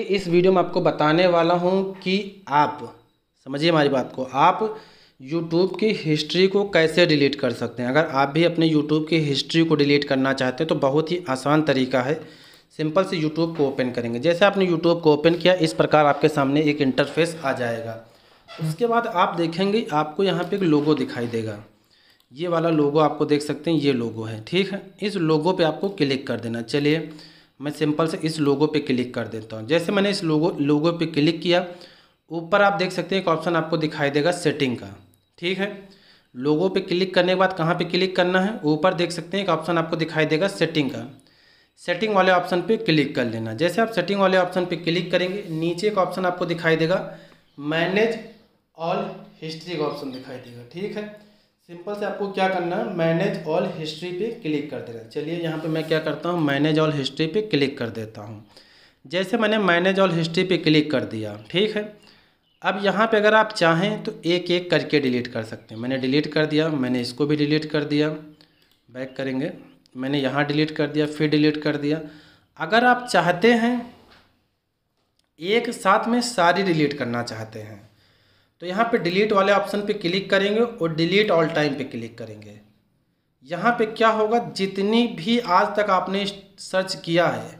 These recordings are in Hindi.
इस वीडियो में आपको बताने वाला हूं कि आप समझिए हमारी बात को आप YouTube की हिस्ट्री को कैसे डिलीट कर सकते हैं अगर आप भी अपने YouTube की हिस्ट्री को डिलीट करना चाहते हैं तो बहुत ही आसान तरीका है सिंपल से YouTube को ओपन करेंगे जैसे आपने YouTube को ओपन किया इस प्रकार आपके सामने एक इंटरफेस आ जाएगा उसके बाद आप देखेंगे आपको यहाँ पर एक लोगो दिखाई देगा ये वाला लोगो आपको देख सकते हैं ये लोगो है ठीक है इस लोगो पर आपको क्लिक कर देना चलिए मैं सिंपल से इस लोगो पे क्लिक कर देता हूँ जैसे मैंने इस लोगो लोगो पे क्लिक किया ऊपर आप देख सकते हैं एक ऑप्शन आपको दिखाई देगा सेटिंग का ठीक है लोगो पे क्लिक करने के बाद कहाँ पे क्लिक करना है ऊपर देख सकते हैं एक ऑप्शन आपको दिखाई देगा सेटिंग का सेटिंग वाले ऑप्शन पर क्लिक कर लेना जैसे आप सेटिंग वाले ऑप्शन पर क्लिक करेंगे नीचे एक ऑप्शन आपको दिखाई देगा मैनेज ऑल हिस्ट्री का ऑप्शन दिखाई देगा ठीक है सिंपल से आपको क्या करना है मैनेज ऑल हिस्ट्री पे क्लिक कर देना चलिए यहाँ पे मैं क्या करता हूँ मैनेज ऑल हिस्ट्री पे क्लिक कर देता हूँ जैसे मैंने मैनेज ऑल हिस्ट्री पे क्लिक कर दिया ठीक है अब यहाँ पे अगर आप चाहें तो एक एक करके डिलीट कर सकते हैं मैंने डिलीट कर दिया मैंने इसको भी डिलीट कर दिया बैक करेंगे मैंने यहाँ डिलीट कर दिया फिर डिलीट कर दिया अगर आप चाहते हैं एक साथ में सारी डिलीट करना चाहते हैं तो यहाँ पे डिलीट वाले ऑप्शन पे क्लिक करेंगे और डिलीट ऑल टाइम पे क्लिक करेंगे यहाँ पे क्या होगा जितनी भी आज तक आपने सर्च किया है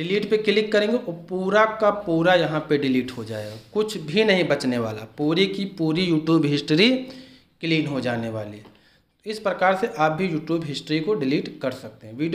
डिलीट पे क्लिक करेंगे और पूरा का पूरा यहाँ पे डिलीट हो जाएगा कुछ भी नहीं बचने वाला पूरी की पूरी यूट्यूब हिस्ट्री क्लीन हो जाने वाली इस प्रकार से आप भी यूट्यूब हिस्ट्री को डिलीट कर सकते हैं वीडियो